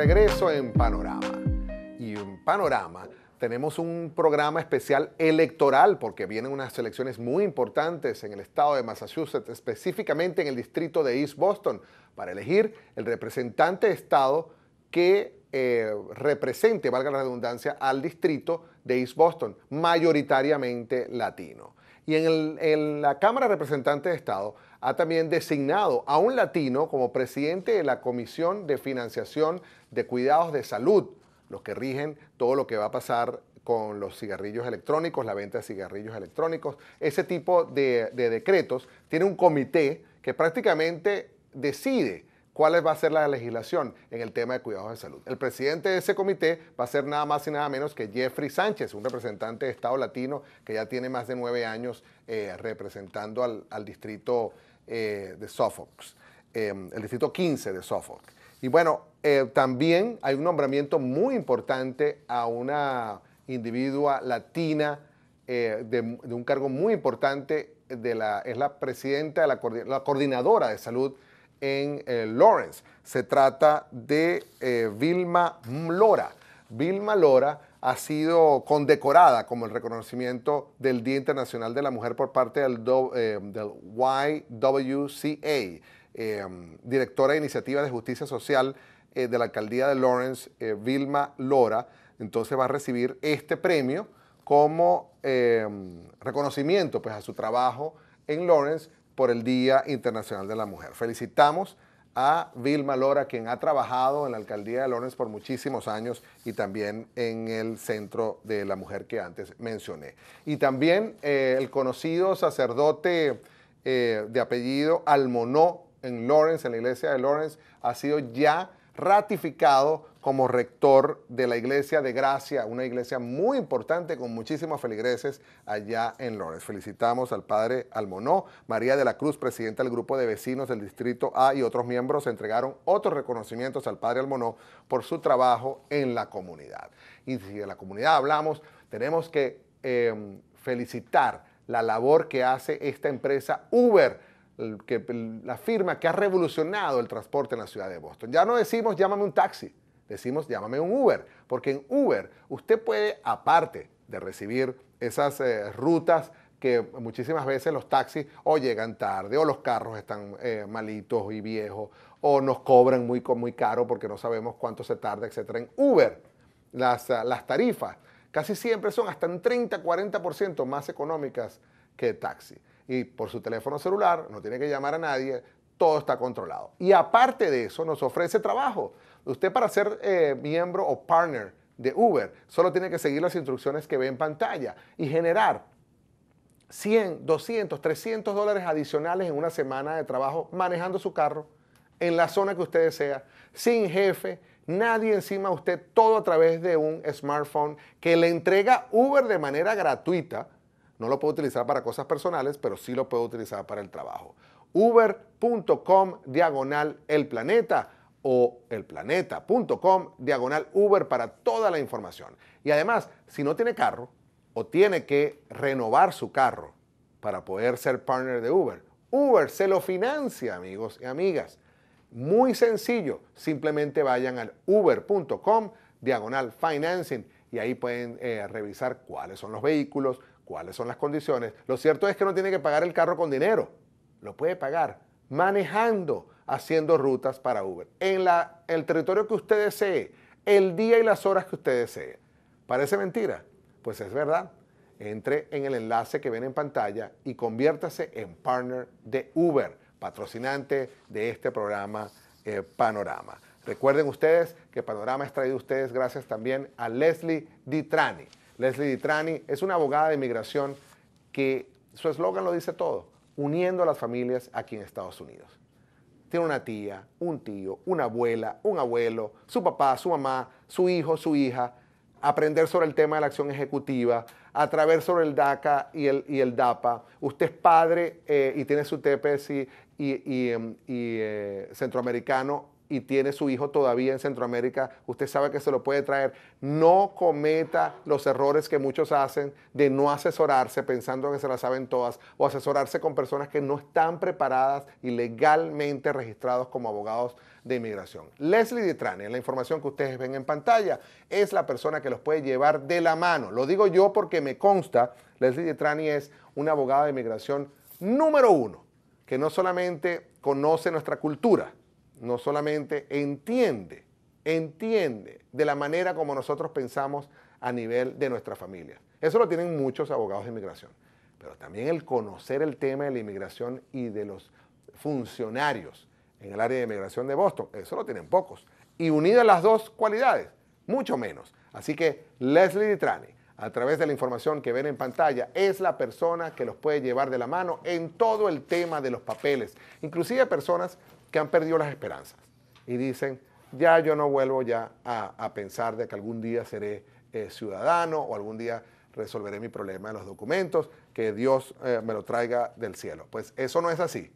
regreso en Panorama. Y en Panorama tenemos un programa especial electoral porque vienen unas elecciones muy importantes en el estado de Massachusetts, específicamente en el distrito de East Boston, para elegir el representante de estado que eh, represente, valga la redundancia, al distrito de East Boston, mayoritariamente latino. Y en, en la Cámara de Representantes de Estado ha también designado a un latino como presidente de la Comisión de Financiación de Cuidados de Salud, los que rigen todo lo que va a pasar con los cigarrillos electrónicos, la venta de cigarrillos electrónicos. Ese tipo de, decretos tiene un comité que prácticamente decide cuál va a ser la legislación en el tema de cuidados de salud. El presidente de ese comité va a ser nada más y nada menos que Jeffrey Sánchez, un representante de Estado latino que ya tiene más de nueve años eh, representando al, al distrito eh, de Suffolk, em, el distrito 15 de Suffolk. Y bueno, eh, también hay un nombramiento muy importante a una individua latina eh, de, un cargo muy importante, de es la presidenta, la, la coordinadora de salud en Lawrence. Se trata de Vilma Lora. Vilma Lora ha sido condecorada como el reconocimiento del Día Internacional de la Mujer por parte del, eh, del YWCA, em, directora de Iniciativa de Justicia Social eh, de la Alcaldía de Lawrence, eh, Vilma Lora. Entonces va a recibir este premio como em, reconocimiento pues, a su trabajo en Lawrence por el Día Internacional de la Mujer. Felicitamos a Vilma Lora, quien ha trabajado en la alcaldía de Lawrence por muchísimos años y también en el centro de la mujer que antes mencioné. Y también eh, el conocido sacerdote eh, de apellido Almonó en Lawrence, en la iglesia de Lawrence, ha sido ya ratificado como rector de la iglesia de Gracia, una iglesia muy importante con muchísimos feligreses allá en lores Felicitamos al padre Almonó, María de la Cruz, presidenta del grupo de vecinos del distrito A y otros miembros entregaron otros reconocimientos al padre Almonó por su trabajo en la comunidad. Y si de la comunidad hablamos, tenemos que em, felicitar la labor que hace esta empresa Uber, que, la firma que ha revolucionado el transporte en la ciudad de Boston. Ya no decimos llámame un taxi, decimos llámame un Uber, porque en Uber usted puede, aparte de recibir esas eh, rutas que muchísimas veces los taxis o llegan tarde o los carros están eh, malitos y viejos o nos cobran muy, muy caro porque no sabemos cuánto se tarda, etcétera. En Uber, las, ah, tarifas casi siempre son hasta un 30, 40% más económicas que taxi. Y por su teléfono celular, no tiene que llamar a nadie, todo está controlado. Y aparte de eso, nos ofrece trabajo. Usted para ser eh, miembro o partner de Uber, solo tiene que seguir las instrucciones que ve en pantalla y generar 100, 200, 300 dólares adicionales en una semana de trabajo manejando su carro en la zona que usted desea, sin jefe, nadie encima de usted, todo a través de un smartphone que le entrega Uber de manera gratuita. No lo puede utilizar para cosas personales, pero sí lo puede utilizar para el trabajo uber.com diagonal el planeta o elplaneta.com diagonal Uber para toda la información. Y además, si no tiene carro o tiene que renovar su carro para poder ser partner de Uber, Uber se lo financia, amigos y amigas. Muy sencillo, simplemente vayan al uber.com diagonal financing y ahí pueden eh, revisar cuáles son los vehículos, cuáles son las condiciones. Lo cierto es que no tiene que pagar el carro con dinero, lo puede pagar manejando, haciendo rutas para Uber, en la, el territorio que usted desee, el día y las horas que usted desee. ¿Parece mentira? Pues es verdad. Entre en el enlace que ven en pantalla y conviértase en partner de Uber, patrocinante de este programa eh, Panorama. Recuerden ustedes que Panorama es traído ustedes gracias también a Leslie Ditrani. Leslie Ditrani es una abogada de inmigración que su eslogan lo dice todo uniendo a las familias aquí en Estados Unidos. Tiene una tía, un tío, una abuela, un abuelo, su papá, su mamá, su hijo, su hija, aprender sobre el tema de la acción ejecutiva, a través sobre el DACA y el, y el DAPA. Usted es padre eh, y tiene su TPS y, y, em, eh, centroamericano y tiene su hijo todavía en Centroamérica, usted sabe que se lo puede traer. No cometa los errores que muchos hacen de no asesorarse pensando que se las saben todas o asesorarse con personas que no están preparadas y legalmente registrados como abogados de inmigración. Leslie en la información que ustedes ven en pantalla, es la persona que los puede llevar de la mano. Lo digo yo porque me consta, Leslie Dietrani es una abogada de inmigración número uno, que no solamente conoce nuestra cultura, no solamente entiende, entiende de la manera como nosotros pensamos a nivel de nuestra familia. Eso lo tienen muchos abogados de inmigración, pero también el conocer el tema de la inmigración y de los funcionarios en el área de inmigración de Boston, eso lo tienen pocos. Y unidas las dos cualidades, mucho menos. Así que Leslie Ditrani, a través de la información que ven en pantalla, es la persona que los puede llevar de la mano en todo el tema de los papeles. Inclusive personas que han perdido las esperanzas y dicen, ya yo no vuelvo ya a, pensar de que algún día seré eh, ciudadano o algún día resolveré mi problema de los documentos, que Dios eh, me lo traiga del cielo. Pues eso no es así.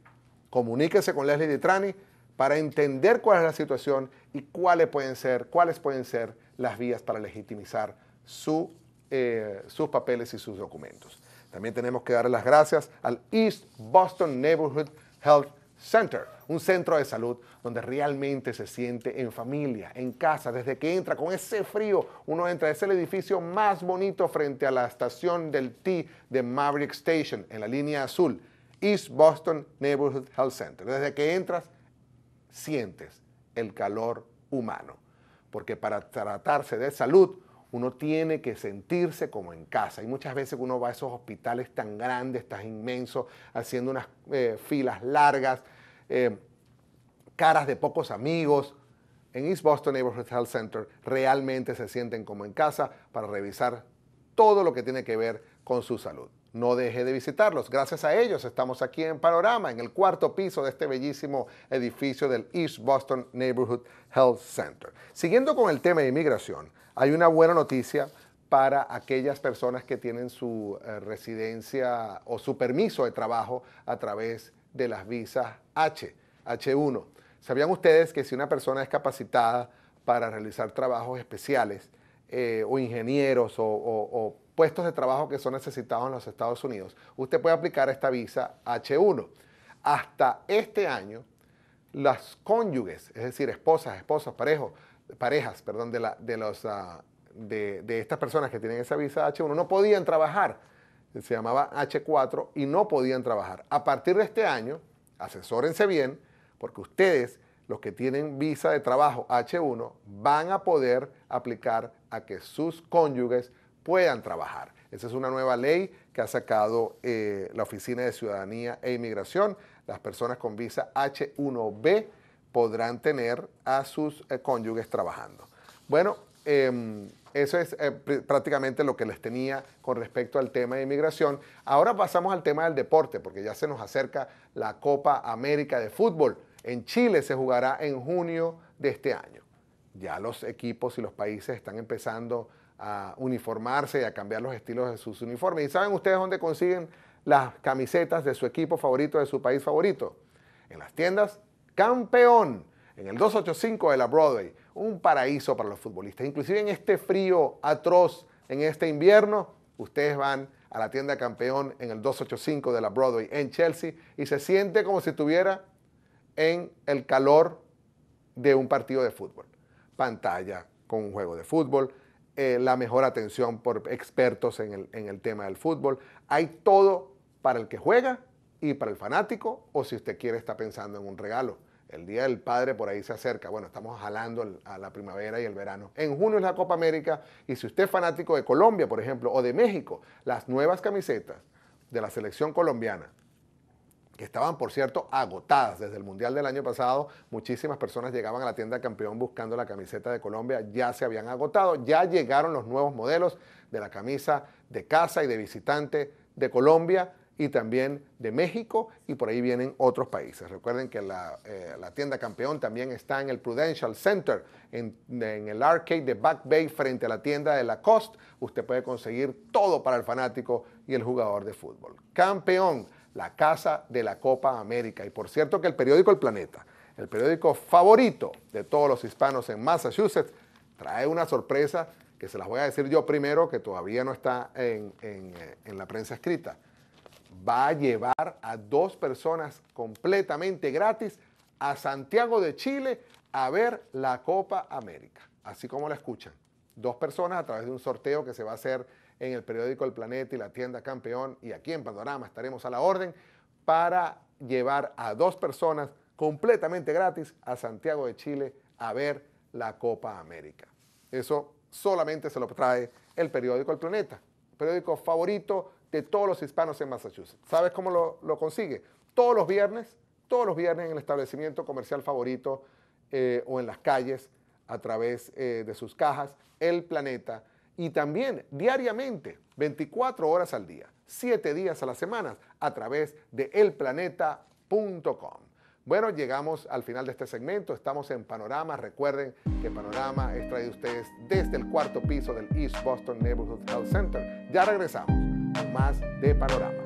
Comuníquese con Leslie Ditrani para entender cuál es la situación y cuáles pueden ser, cuáles pueden ser las vías para legitimizar su, eh, sus papeles y sus documentos. También tenemos que dar las gracias al East Boston Neighborhood Health Center, un centro de salud donde realmente se siente en familia, en casa, desde que entra con ese frío, uno entra, es el edificio más bonito frente a la estación del T de Maverick Station, en la línea azul, East Boston Neighborhood Health Center. Desde que entras, sientes el calor humano, porque para tratarse de salud, uno tiene que sentirse como en casa. Y muchas veces uno va a esos hospitales tan grandes, tan inmensos, haciendo unas eh, filas largas, eh, caras de pocos amigos. En East Boston Neighborhood Health Center realmente se sienten como en casa para revisar todo lo que tiene que ver con su salud. No deje de visitarlos. Gracias a ellos estamos aquí en Panorama, en el cuarto piso de este bellísimo edificio del East Boston Neighborhood Health Center. Siguiendo con el tema de inmigración, hay una buena noticia para aquellas personas que tienen su eh, residencia o su permiso de trabajo a través de de las visas H, H1. ¿Sabían ustedes que si una persona es capacitada para realizar trabajos especiales eh, o ingenieros o, puestos de trabajo que son necesitados en los Estados Unidos, usted puede aplicar esta visa H1? Hasta este año, las cónyuges, es decir, esposas, esposos, parejos, parejas, perdón, de, los, ah, de, estas personas que tienen esa visa H1 no podían trabajar se llamaba H4 y no podían trabajar. A partir de este año, asesórense bien, porque ustedes, los que tienen visa de trabajo H1, van a poder aplicar a que sus cónyuges puedan trabajar. Esa es una nueva ley que ha sacado eh, la Oficina de Ciudadanía e Inmigración. Las personas con visa H1B podrán tener a sus eh, cónyuges trabajando. Bueno, eh, eso es eh, prácticamente lo que les tenía con respecto al tema de inmigración. Ahora pasamos al tema del deporte, porque ya se nos acerca la Copa América de Fútbol. En Chile se jugará en junio de este año. Ya los equipos y los países están empezando a uniformarse y a cambiar los estilos de sus uniformes. ¿Y saben ustedes dónde consiguen las camisetas de su equipo favorito, de su país favorito? En las tiendas Campeón, en el 285 de la Broadway un paraíso para los futbolistas. Inclusive en este frío atroz, en este invierno, ustedes van a la tienda campeón en el 285 de la Broadway en Chelsea y se siente como si estuviera en el calor de un partido de fútbol. Pantalla con un juego de fútbol, eh, la mejor atención por expertos en el, en el tema del fútbol. Hay todo para el que juega y para el fanático o si usted quiere está pensando en un regalo. El Día del Padre por ahí se acerca. Bueno, estamos jalando a la primavera y el verano. En junio es la Copa América y si usted es fanático de Colombia, por ejemplo, o de México, las nuevas camisetas de la selección colombiana, que estaban, por cierto, agotadas desde el Mundial del año pasado, muchísimas personas llegaban a la tienda campeón buscando la camiseta de Colombia, ya se habían agotado, ya llegaron los nuevos modelos de la camisa de casa y de visitante de Colombia y también de México y por ahí vienen otros países. Recuerden que la, eh, tienda campeón también está en el Prudential Center, en, el arcade de Back Bay frente a la tienda de Lacoste. Usted puede conseguir todo para el fanático y el jugador de fútbol. Campeón, la casa de la Copa América. Y por cierto que el periódico El Planeta, el periódico favorito de todos los hispanos en Massachusetts, trae una sorpresa que se las voy a decir yo primero, que todavía no está en eh, la prensa escrita va a llevar a dos personas completamente gratis a Santiago de Chile a ver la Copa América, así como la escuchan. Dos personas a través de un sorteo que se va a hacer en el periódico El Planeta y la tienda Campeón y aquí en Panorama estaremos a la orden para llevar a dos personas completamente gratis a Santiago de Chile a ver la Copa América. Eso solamente se lo trae el periódico El Planeta, periódico favorito de todos los hispanos en Massachusetts. ¿Sabes cómo lo, consigue? Todos los viernes, todos los viernes en el establecimiento comercial favorito eh, o en las calles a través eh, de sus cajas, el planeta. Y también diariamente, 24 horas al día, 7 días a la semana, a través de elplaneta.com. Bueno, llegamos al final de este segmento. Estamos en Panorama. Recuerden que Panorama es traído a ustedes desde el cuarto piso del East Boston Neighborhood Health Center. Ya regresamos más de Panorama.